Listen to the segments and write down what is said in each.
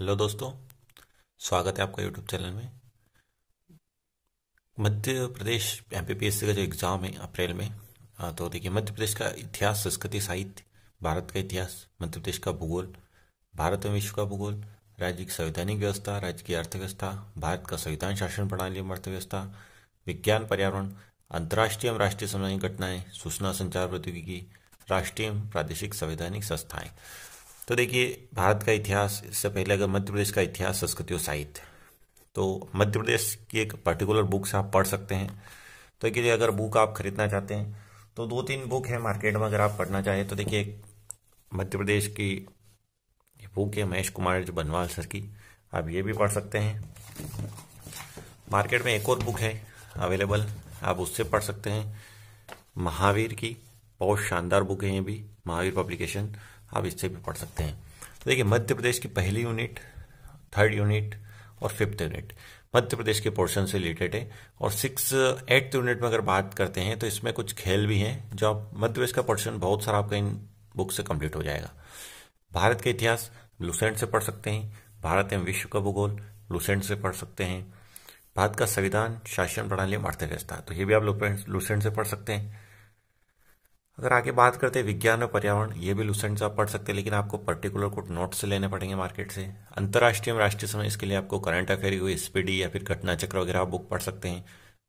hello दोस्तों स्वागत है आपका यूट्यूब चैनल में मध्य प्रदेश एम का जो एग्ज़ाम है अप्रैल में तो देखिए मध्य प्रदेश का इतिहास संस्कृति साहित्य भारत का इतिहास मध्य प्रदेश का भूगोल भारत में विश्व का भूगोल राज्य की संवैधानिक व्यवस्था राज्य की अर्थव्यवस्था भारत का संविधान शासन प्रणाली एवं अर्थव्यवस्था विज्ञान पर्यावरण अंतर्राष्ट्रीय एवं राष्ट्रीय संवैधानिक घटनाएं सूचना संचार प्रौद्योगिकी राष्ट्रीय एवं प्रादेशिक संवैधानिक संस्थाएं तो देखिए भारत का इतिहास इससे पहले अगर मध्य प्रदेश का इतिहास संस्कृति और साहित्य तो मध्य प्रदेश की एक पर्टिकुलर बुक से आप पढ़ सकते हैं तो देखिए अगर बुक आप खरीदना चाहते हैं तो दो तीन बुक है मार्केट में अगर आप पढ़ना चाहें तो देखिए मध्य प्रदेश की बुक है महेश कुमार जो बनवाल सर की आप ये भी पढ़ सकते हैं मार्केट में एक और बुक है अवेलेबल आप उससे पढ़ सकते हैं महावीर की बहुत शानदार बुक है ये भी महावीर पब्लिकेशन आप इससे भी पढ़ सकते हैं तो देखिए मध्य प्रदेश की पहली यूनिट थर्ड यूनिट और फिफ्थ यूनिट मध्य प्रदेश के पोर्शन से रिलेटेड है और सिक्स एट्थ यूनिट में अगर बात करते हैं तो इसमें कुछ खेल भी हैं जो आप मध्य प्रदेश का पोर्शन बहुत सारा आपका इन बुक से कंप्लीट हो जाएगा भारत के इतिहास लुसेंट से पढ़ सकते हैं भारत एवं विश्व का भूगोल लुसेंट से पढ़ सकते हैं भारत का संविधान शासन प्रणाली एवं अर्थव्यवस्था तो ये भी आप लुसेंट से पढ़ सकते हैं अगर आगे बात करते हैं विज्ञान और पर्यावरण ये भी लुसेंट से आप पढ़ सकते हैं लेकिन आपको पर्टिकुलर कुछ नोट्स से लेने पड़ेंगे मार्केट से अंतर्राष्ट्रीय और राष्ट्रीय समय इसके लिए आपको करंट अफेयर कोई एसपीडी या फिर घटना चक्र वगैरह आप बुक पढ़ सकते हैं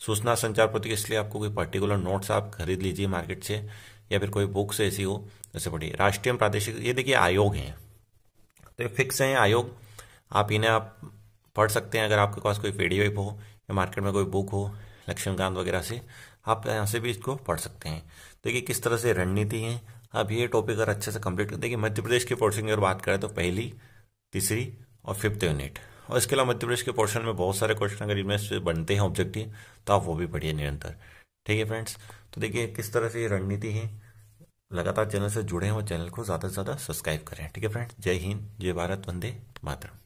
सूचना संचार प्रति इसलिए आपको कोई पर्टिकुलर नोट्स आप खरीद लीजिए मार्केट से या फिर कोई बुक्स ऐसी हो जैसे पढ़िए राष्ट्रीय प्रादेशिक ये देखिए आयोग है तो ये फिक्स है आयोग आप इन्हें आप पढ़ सकते हैं अगर आपके पास कोई पी हो या मार्केट में कोई बुक हो लक्ष्मीकांत वगैरह से आप यहाँ से भी इसको पढ़ सकते हैं देखिए किस तरह से रणनीति है आप ये टॉपिक अगर अच्छे से कंप्लीट कर देखिए मध्य प्रदेश के पोर्शन की अगर बात करें तो पहली तीसरी और फिफ्थ यूनिट और इसके अलावा मध्य प्रदेश के पोर्शन में बहुत सारे क्वेश्चन अगर इनमें से बनते हैं ऑब्जेक्टिव तो आप वो भी पढ़िए निरंतर ठीक है फ्रेंड्स तो देखिए किस तरह से ये रणनीति है लगातार चैनल से जुड़े हैं और चैनल को ज़्यादा से ज़्यादा सब्सक्राइब करें ठीक है फ्रेंड्स जय हिंद जय भारत वंदे मातरम